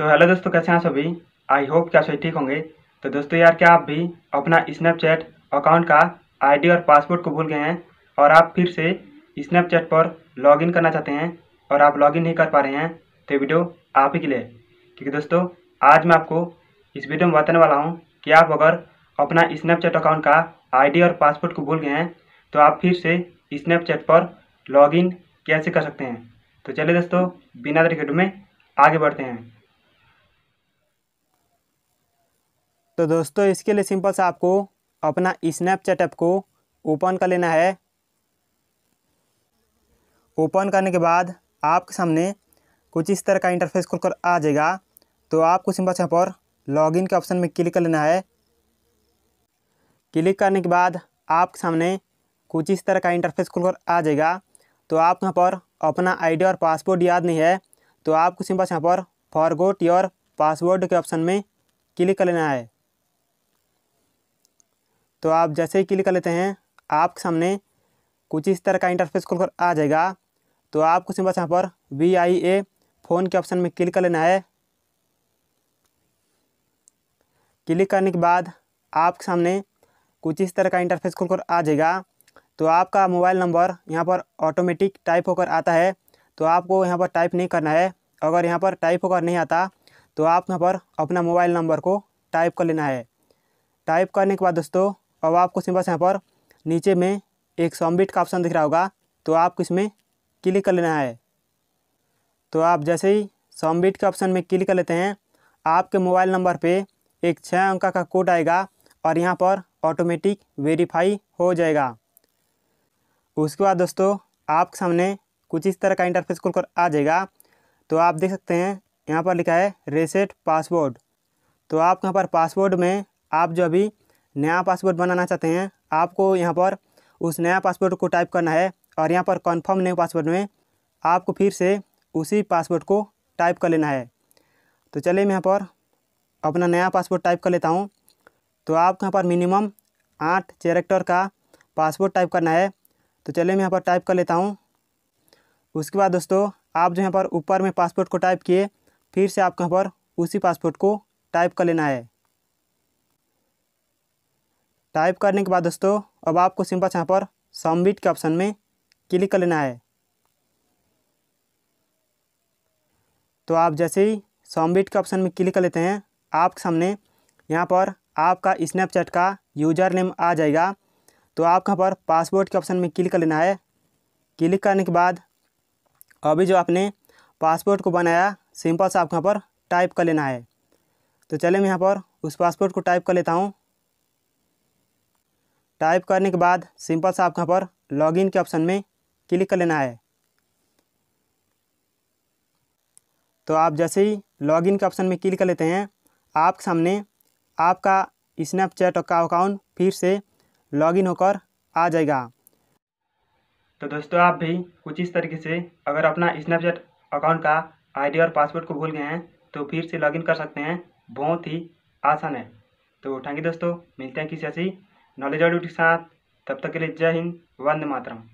तो हेलो दोस्तों कैसे हैं सभी आई होप क्या सभी ठीक होंगे तो दोस्तों यार क्या आप भी अपना स्नैपचैट अकाउंट का आईडी और पासवर्ड को भूल गए हैं और आप फिर से स्नैपचैट पर लॉगिन करना चाहते हैं और आप लॉगिन नहीं कर पा रहे हैं तो वीडियो आप ही के लिए क्योंकि दोस्तों आज मैं आपको इस वीडियो में बताने वाला हूँ कि आप अगर अपना स्नैपचैट अकाउंट का आई और पासवर्ड को भूल गए हैं तो आप फिर से स्नैपचैट पर लॉगिन कैसे कर सकते हैं तो चलिए दोस्तों बिना तरीके में आगे बढ़ते हैं तो दोस्तों इसके लिए सिंपल सा आपको अपना स्नैपचैट ऐप को ओपन कर लेना है ओपन करने के बाद आपके सामने कुछ इस तरह का इंटरफेस खुलकर आ जाएगा तो आपको सिंपल से यहाँ पर लॉगिन के ऑप्शन में क्लिक कर लेना है क्लिक करने के बाद आपके सामने कुछ इस तरह का इंटरफेस खुलकर आ जाएगा तो आप यहाँ पर अपना आईडी और पासवर्ड याद नहीं है तो आपको सिंपल यहाँ पर फॉरगोट योर पासवर्ड के ऑप्शन में क्लिक कर लेना है तो आप जैसे ही क्लिक कर लेते हैं आपके सामने कुछ इस तरह का इंटरफेस कर आ जाएगा तो आपको सिंपल यहाँ पर वी आई ए फ़ोन के ऑप्शन में क्लिक कर लेना है क्लिक करने के बाद आपके सामने कुछ इस तरह का इंटरफेस कर आ जाएगा तो आपका मोबाइल नंबर यहाँ पर ऑटोमेटिक टाइप होकर आता है तो आपको यहाँ पर टाइप नहीं करना है अगर यहाँ पर टाइप होकर नहीं आता तो आप यहाँ पर अपना मोबाइल नंबर को टाइप कर लेना है टाइप करने के बाद दोस्तों अब आपको सिंपल से यहाँ पर नीचे में एक सॉम्बिट का ऑप्शन दिख रहा होगा तो आपको इसमें क्लिक कर लेना है तो आप जैसे ही सॉम्बिट के ऑप्शन में क्लिक कर लेते हैं आपके मोबाइल नंबर पे एक छः अंक का कोड आएगा और यहाँ पर ऑटोमेटिक वेरीफाई हो जाएगा उसके बाद दोस्तों आपके सामने कुछ इस तरह का इंटरफेस कर आ जाएगा तो आप देख सकते हैं यहाँ पर लिखा है रेसेट पासवर्ड तो आप यहाँ पर पासवर्ड में आप जो अभी नया पासपोर्ट बनाना चाहते हैं आपको यहाँ पर उस नया पासपोर्ट को टाइप करना है और यहाँ पर कन्फर्म न्यू पासवर्ड में आपको फिर से उसी पासवर्ड को टाइप कर लेना है तो चलिए मैं यहाँ पर अपना नया पासवर्ड टाइप कर लेता हूँ तो आपको यहाँ पर मिनिमम आठ कैरेक्टर का पासवर्ड टाइप करना है तो चलिए मैं यहाँ पर टाइप कर लेता हूँ उसके बाद दोस्तों आप जो यहाँ पर ऊपर में पासपोर्ट को टाइप किए फिर से आपको यहाँ पर उसी पासपोर्ट को टाइप कर लेना है टाइप करने के बाद दोस्तों अब आपको सिंपल यहाँ पर सबमिट के ऑप्शन में क्लिक कर लेना है तो आप जैसे ही सबमिट के ऑप्शन में क्लिक कर लेते हैं आपके सामने यहाँ पर आपका स्नैपचैट का यूजर नेम आ जाएगा तो आपके यहाँ पर पासवर्ड के ऑप्शन में क्लिक कर लेना है क्लिक करने के बाद अभी जो आपने पासपोर्ट को बनाया सिंपल से आप यहाँ पर टाइप कर लेना है तो चले मैं यहाँ पर उस पासपोर्ट को टाइप कर लेता हूँ टाइप करने के बाद सिंपल सा आप यहाँ पर लॉगिन के ऑप्शन में क्लिक कर लेना है तो आप जैसे ही लॉगिन के ऑप्शन में क्लिक कर लेते हैं आपके सामने आपका स्नैपचैट का अकाउंट फिर से लॉगिन होकर आ जाएगा तो दोस्तों आप भी कुछ इस तरीके से अगर अपना स्नैपचैट अकाउंट का आईडी और पासवर्ड को भूल गए हैं तो फिर से लॉगिन कर सकते हैं बहुत ही आसान है तो थैंक यू दोस्तों मिलते हैं किसी ऐसी नॉलेज ड्यूटी के साथ तब तक के लिए जय हिंद वंदे मातरम